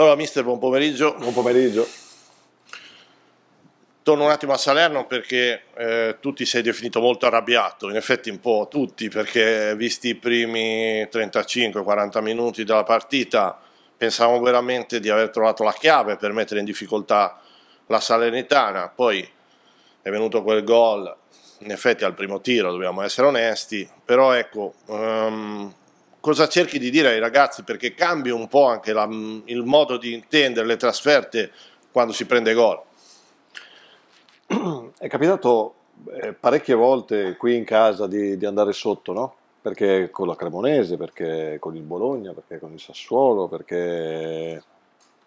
Allora, mister, buon pomeriggio. Buon pomeriggio. Torno un attimo a Salerno perché eh, tu ti sei definito molto arrabbiato, in effetti un po' tutti, perché visti i primi 35-40 minuti della partita pensavamo veramente di aver trovato la chiave per mettere in difficoltà la Salernitana, poi è venuto quel gol, in effetti al primo tiro, dobbiamo essere onesti, però ecco, um, cosa cerchi di dire ai ragazzi perché cambia un po' anche la, il modo di intendere le trasferte quando si prende gol. È capitato eh, parecchie volte qui in casa di, di, andare sotto, no? Perché con la Cremonese, perché con il Bologna, perché con il Sassuolo, perché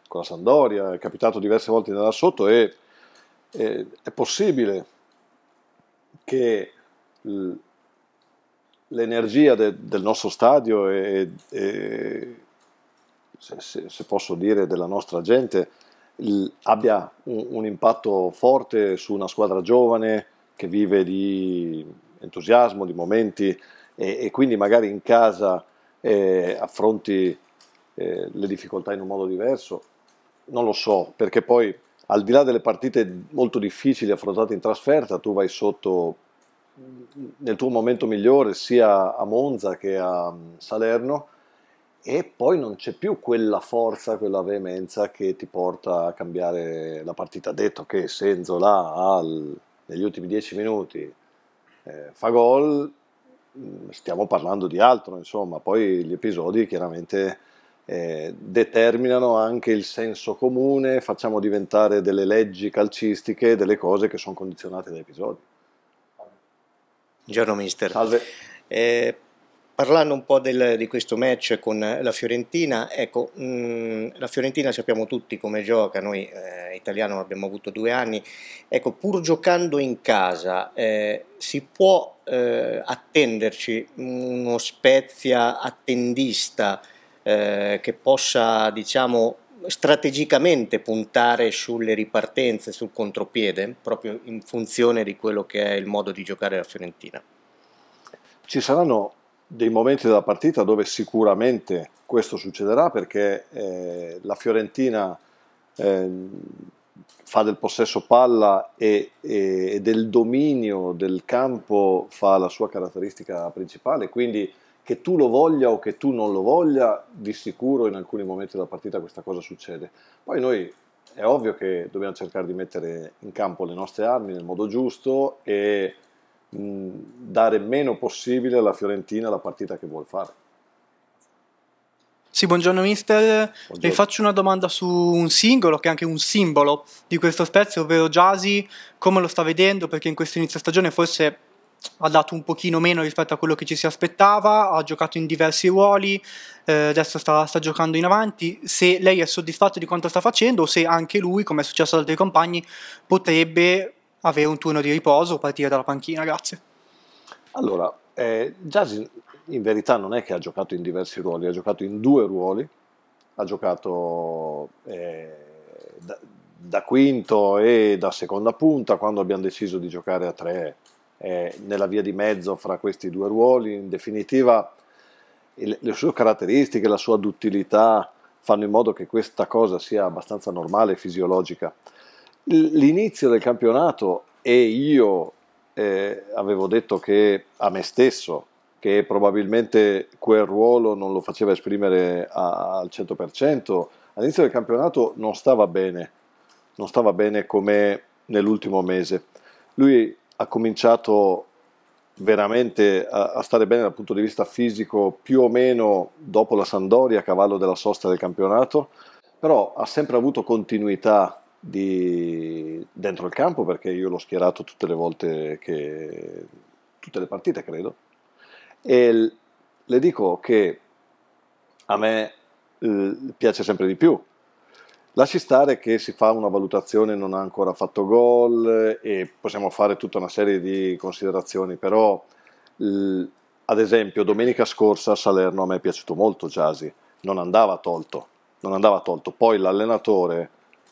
con la Sandoria, è capitato diverse volte di andare sotto e, e è possibile che l'energia de, del nostro stadio e, e se, se, posso dire della nostra gente il, abbia un, un, impatto forte su una squadra giovane che vive di entusiasmo, di momenti e, e quindi magari in casa eh, affronti eh, le difficoltà in un modo diverso. Non lo so, perché poi al di là delle partite molto difficili affrontate in trasferta, tu vai sotto nel tuo momento migliore sia a Monza che a mm, Salerno e poi non c'è più quella forza, quella veemenza che ti porta a cambiare la partita. Detto che Senzola al, negli ultimi dieci minuti eh, fa gol, mm, stiamo parlando di altro, insomma, poi gli episodi chiaramente eh, determinano anche il senso comune, facciamo diventare delle leggi calcistiche, delle cose che sono condizionate da episodi. Buongiorno mister. Salve. Eh, parlando un po' del, di questo match con la Fiorentina, ecco, mh, mm, la Fiorentina sappiamo tutti come gioca, noi eh, italiano abbiamo avuto due anni, ecco, pur giocando in casa eh, si può eh, attenderci uno Spezia attendista eh, che possa, diciamo, strategicamente puntare sulle ripartenze, sul contropiede, proprio in funzione di quello che è il modo di giocare la Fiorentina. Ci saranno dei momenti della partita dove sicuramente questo succederà perché eh, la Fiorentina eh, fa del possesso palla e, e, del dominio del campo fa la sua caratteristica principale, quindi che tu lo voglia o che tu non lo voglia, di sicuro in alcuni momenti della partita questa cosa succede. Poi noi è ovvio che dobbiamo cercare di mettere in campo le nostre armi nel modo giusto e dare meno possibile alla Fiorentina la partita che vuole fare. Sì, buongiorno mister. Buongiorno. Le faccio una domanda su un singolo che è anche un simbolo di questo spezio, ovvero Jasi, come lo sta vedendo? Perché in questo inizio stagione forse ha dato un pochino meno rispetto a quello che ci si aspettava, ha giocato in diversi ruoli, eh, adesso sta, sta, giocando in avanti, se lei è soddisfatto di quanto sta facendo o se anche lui, come è successo ad altri compagni, potrebbe avere un turno di riposo o partire dalla panchina, grazie. Allora, eh, Giasin in verità non è che ha giocato in diversi ruoli, ha giocato in due ruoli, ha giocato eh, da, da quinto e da seconda punta quando abbiamo deciso di giocare a tre eh, nella via di mezzo fra questi due ruoli. In definitiva, il, le sue caratteristiche, la sua duttilità fanno in modo che questa cosa sia abbastanza normale e fisiologica. L'inizio del campionato e io eh, avevo detto che a me stesso che probabilmente quel ruolo non lo faceva esprimere a, al 100%, all'inizio del campionato non stava bene, non stava bene come nell'ultimo mese. Lui ha cominciato veramente a, a, stare bene dal punto di vista fisico più o meno dopo la Sandoria a cavallo della sosta del campionato, però ha sempre avuto continuità di, dentro il campo perché io l'ho schierato tutte le volte che tutte le partite credo e le dico che a me eh, piace sempre di più Lasci stare che si fa una valutazione, non ha ancora fatto gol e possiamo fare tutta una serie di considerazioni, però ad esempio domenica scorsa a Salerno a me è piaciuto molto Jasi, non andava tolto, non andava tolto. Poi l'allenatore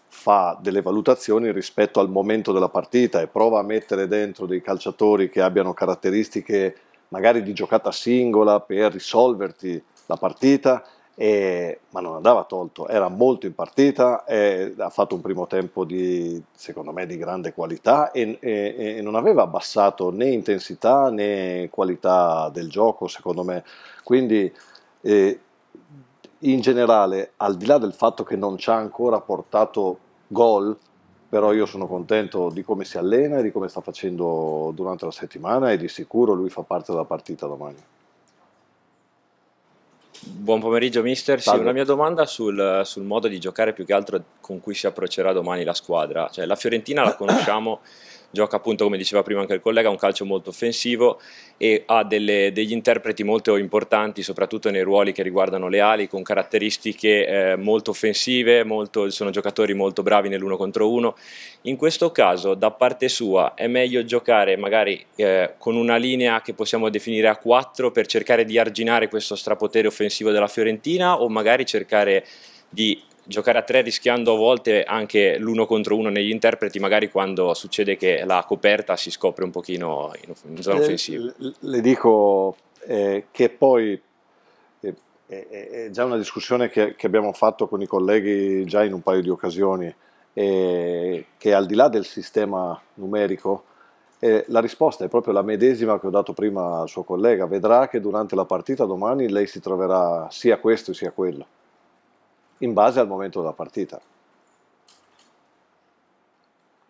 fa delle valutazioni rispetto al momento della partita e prova a mettere dentro dei calciatori che abbiano caratteristiche magari di giocata singola per risolverti la partita e, ma non andava tolto, era molto in partita, eh, ha fatto un primo tempo di, secondo me di grande qualità e, e, e, non aveva abbassato né intensità né qualità del gioco, secondo me. Quindi eh, in generale, al di là del fatto che non ci ha ancora portato gol, però io sono contento di come si allena e di come sta facendo durante la settimana e di sicuro lui fa parte della partita domani. Buon pomeriggio mister, sì, una mia domanda sul, sul, modo di giocare più che altro con cui si approccerà domani la squadra, cioè, la Fiorentina la conosciamo gioca appunto come diceva prima anche il collega un calcio molto offensivo e ha delle, degli interpreti molto importanti soprattutto nei ruoli che riguardano le ali con caratteristiche eh, molto offensive, molto, sono giocatori molto bravi nell'uno contro uno. In questo caso da parte sua è meglio giocare magari eh, con una linea che possiamo definire a 4 per cercare di arginare questo strapotere offensivo della Fiorentina o magari cercare di giocare a tre rischiando a volte anche l'uno contro uno negli interpreti, magari quando succede che la coperta si scopre un pochino in, in zona eh, offensiva. Le, le dico eh, che poi eh, è, già una discussione che, che, abbiamo fatto con i colleghi già in un paio di occasioni, eh, che al di là del sistema numerico, eh, la risposta è proprio la medesima che ho dato prima al suo collega. Vedrà che durante la partita domani lei si troverà sia questo sia quello in base al momento della partita.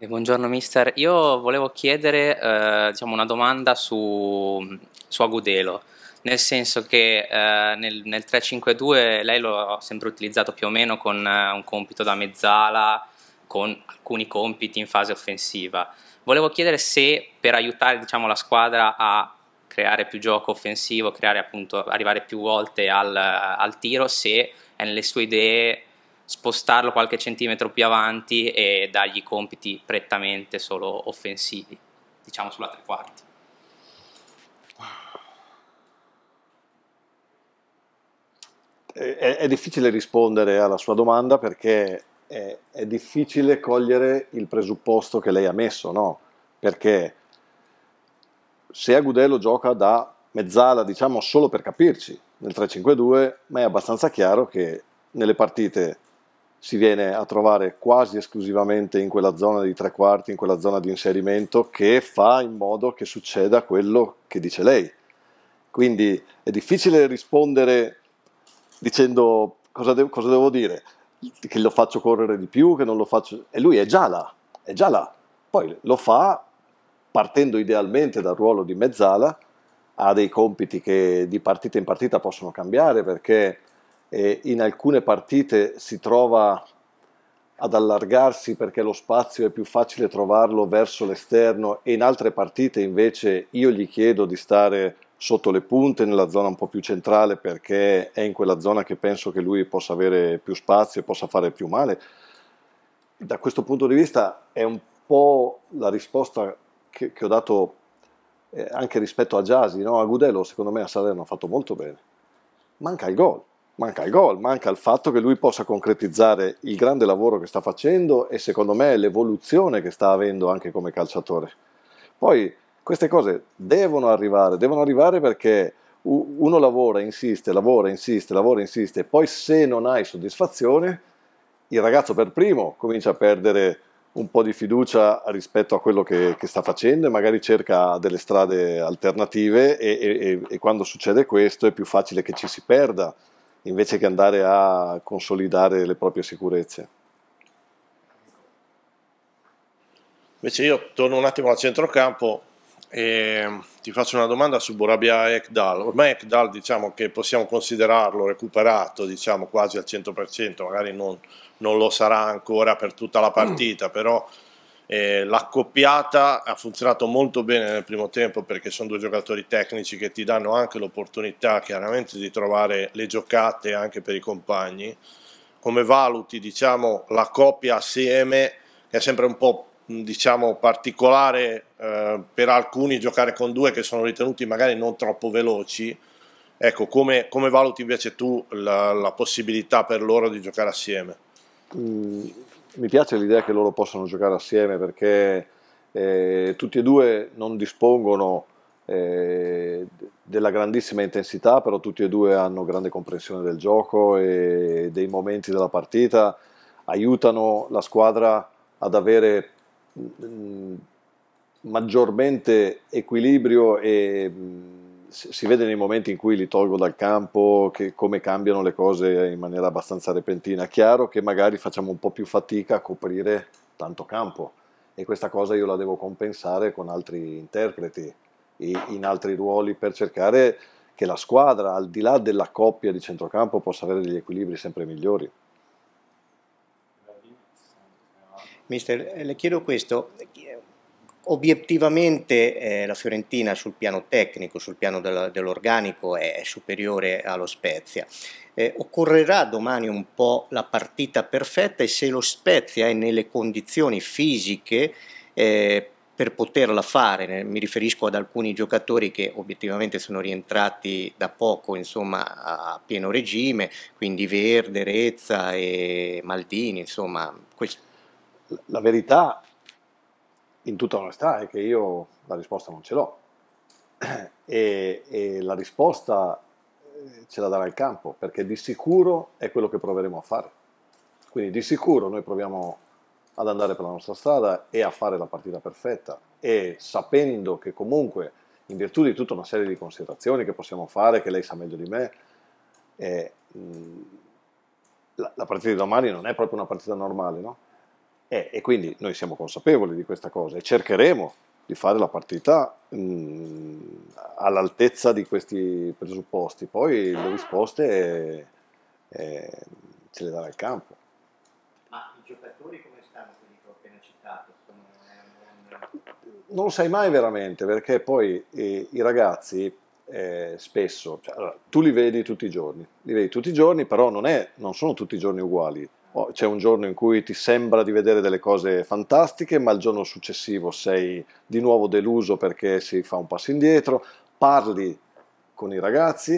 Eh, buongiorno mister, io volevo chiedere eh, diciamo una domanda su, su, Agudelo, nel senso che eh, nel, nel 3-5-2 lei l'ho sempre utilizzato più o meno con eh, un compito da mezzala, con alcuni compiti in fase offensiva. Volevo chiedere se per aiutare diciamo, la squadra a creare più gioco offensivo, creare appunto, arrivare più volte al, al tiro se è nelle sue idee spostarlo qualche centimetro più avanti e dargli compiti prettamente solo offensivi, diciamo sulla tre quarti. È, è, difficile rispondere alla sua domanda perché è, è difficile cogliere il presupposto che lei ha messo, no? Perché se Agudelo gioca da mezzala, diciamo solo per capirci, nel 3-5-2, ma è abbastanza chiaro che nelle partite si viene a trovare quasi esclusivamente in quella zona di tre quarti, in quella zona di inserimento che fa in modo che succeda quello che dice lei. Quindi è difficile rispondere dicendo cosa, de- cosa devo dire, che lo faccio correre di più, che non lo faccio... E lui è già là, è già là. Poi lo fa partendo idealmente dal ruolo di mezzala, ha dei compiti che di partita in partita possono cambiare perché eh, in alcune partite si trova ad allargarsi perché lo spazio è più facile trovarlo verso l'esterno e in altre partite invece io gli chiedo di stare sotto le punte nella zona un po' più centrale perché è in quella zona che penso che lui possa avere più spazio e possa fare più male. Da questo punto di vista è un po' la risposta che, che ho dato eh, anche rispetto a Giasi, no? a Gudelo, secondo me a Salerno ha fatto molto bene. Manca il gol, manca il gol, manca il fatto che lui possa concretizzare il grande lavoro che sta facendo e secondo me l'evoluzione che sta avendo anche come calciatore. Poi queste cose devono arrivare, devono arrivare perché uno lavora, insiste, lavora, insiste, lavora, insiste, poi se non hai soddisfazione, il ragazzo per primo comincia a perdere un po' di fiducia rispetto a quello che, che sta facendo e magari cerca delle strade alternative e, e, e quando succede questo è più facile che ci si perda invece che andare a consolidare le proprie sicurezze. Invece io torno un attimo al centrocampo, e ti faccio una domanda su Borabia Ekdal. Ormai Ekdal diciamo che possiamo considerarlo recuperato diciamo, quasi al 100%, magari non, non, lo sarà ancora per tutta la partita, mm. però eh, l'accoppiata ha funzionato molto bene nel primo tempo perché sono due giocatori tecnici che ti danno anche l'opportunità chiaramente di trovare le giocate anche per i compagni. Come valuti diciamo, la coppia assieme che è sempre un po' diciamo, particolare eh, per alcuni giocare con due che sono ritenuti magari non troppo veloci. Ecco, come, come valuti invece tu la, la, possibilità per loro di giocare assieme? Mm, mi piace l'idea che loro possano giocare assieme perché eh, tutti e due non dispongono eh, della grandissima intensità, però tutti e due hanno grande comprensione del gioco e dei momenti della partita, aiutano la squadra ad avere Mm, maggiormente equilibrio e mm, si vede nei momenti in cui li tolgo dal campo, che, come cambiano le cose in maniera abbastanza repentina. Chiaro che magari facciamo un po' più fatica a coprire tanto campo e questa cosa io la devo compensare con altri interpreti in altri ruoli per cercare che la squadra, al di là della coppia di centrocampo, possa avere degli equilibri sempre migliori. Mister, eh, le chiedo questo, obiettivamente eh, la Fiorentina sul piano tecnico, sul piano del, dell'organico è superiore allo Spezia. Eh, occorrerà domani un po' la partita perfetta e se lo Spezia è nelle condizioni fisiche eh, per poterla fare, mi riferisco ad alcuni giocatori che obiettivamente sono rientrati da poco insomma, a pieno regime, quindi Verde, Rezza e Maldini, insomma, questi la verità, in tutta onestà, è che io la risposta non ce l'ho. E, e la risposta eh, ce la darà il campo, perché di sicuro è quello che proveremo a fare. Quindi di sicuro noi proviamo ad andare per la nostra strada e a fare la partita perfetta e sapendo che comunque in virtù di tutta una serie di considerazioni che possiamo fare, che lei sa meglio di me, eh, la, la, partita di domani non è proprio una partita normale, no? Eh, e quindi noi siamo consapevoli di questa cosa e cercheremo di fare la partita mh, mm, all'altezza di questi presupposti, poi le risposte eh, ce le darà il campo. Ma i giocatori come stanno, quelli che ho appena citato? Eh, non lo sai mai veramente, perché poi eh, i ragazzi eh, spesso, cioè, allora, tu li vedi tutti i giorni, li vedi tutti i giorni, però non, è, non sono tutti i giorni uguali Oh, c'è un giorno in cui ti sembra di vedere delle cose fantastiche, ma il giorno successivo sei di nuovo deluso perché si fa un passo indietro, parli con i ragazzi,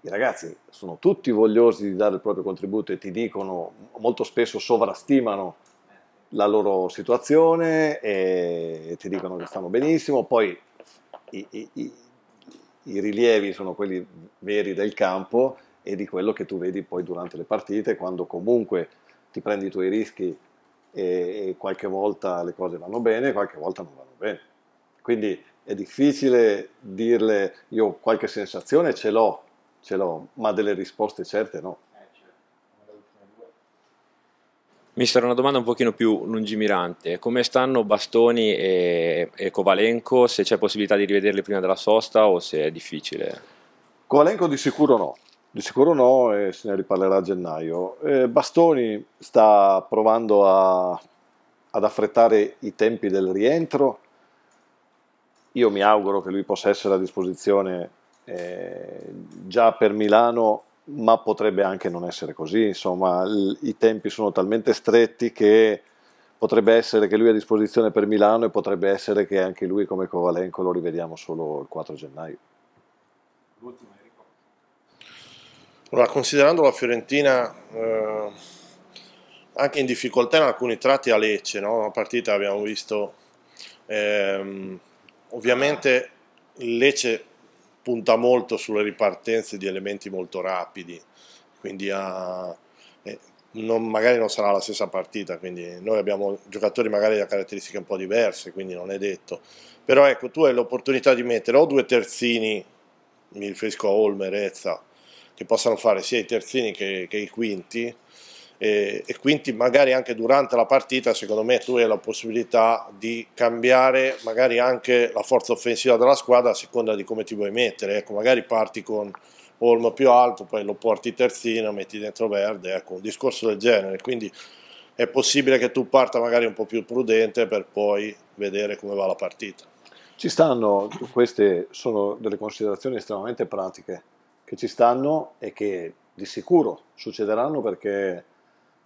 i ragazzi sono tutti vogliosi di dare il proprio contributo e ti dicono, molto spesso sovrastimano la loro situazione e ti dicono che stanno benissimo, poi i, i, i, i rilievi sono quelli veri del campo e di quello che tu vedi poi durante le partite, quando comunque ti prendi i tuoi rischi e, e qualche volta le cose vanno bene, e qualche volta non vanno bene. Quindi è difficile dirle io qualche sensazione ce l'ho, ce l'ho, ma delle risposte certe no. Mister, una domanda un pochino più lungimirante. Come stanno Bastoni e, e, Kovalenko? Se c'è possibilità di rivederli prima della sosta o se è difficile? Kovalenko di sicuro no, di sicuro no e se ne riparlerà a gennaio. Eh, Bastoni sta provando a, ad affrettare i tempi del rientro. Io mi auguro che lui possa essere a disposizione eh, già per Milano, ma potrebbe anche non essere così. Insomma, l- i tempi sono talmente stretti che potrebbe essere che lui è a disposizione per Milano e potrebbe essere che anche lui come Covalenco lo rivediamo solo il 4 gennaio. L'ultima allora, considerando la Fiorentina eh, anche in difficoltà in alcuni tratti a Lecce, no? una partita abbiamo visto, ehm, ovviamente il Lecce punta molto sulle ripartenze di elementi molto rapidi, quindi a, eh, non, magari non sarà la stessa partita, quindi noi abbiamo giocatori magari da caratteristiche un po' diverse, quindi non è detto. Però ecco, tu hai l'opportunità di mettere o due terzini, mi riferisco a Olme, Rezza, che possano fare sia i terzini che, che i quinti e, e, quindi magari anche durante la partita secondo me tu hai la possibilità di cambiare magari anche la forza offensiva della squadra a seconda di come ti vuoi mettere, ecco magari parti con Olmo più alto, poi lo porti terzino, metti dentro verde, ecco un discorso del genere, quindi è possibile che tu parta magari un po' più prudente per poi vedere come va la partita. Ci stanno, queste sono delle considerazioni estremamente pratiche che ci stanno e che di sicuro succederanno perché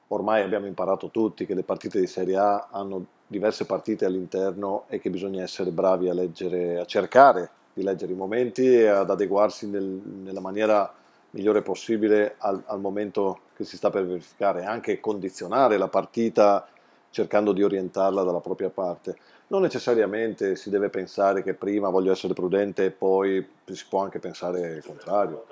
ormai abbiamo imparato tutti che le partite di Serie A hanno diverse partite all'interno e che bisogna essere bravi a leggere, a cercare di leggere i momenti e ad adeguarsi nel, nella maniera migliore possibile al, al, momento che si sta per verificare, anche condizionare la partita cercando di orientarla dalla propria parte. Non necessariamente si deve pensare che prima voglio essere prudente e poi si può anche pensare il contrario.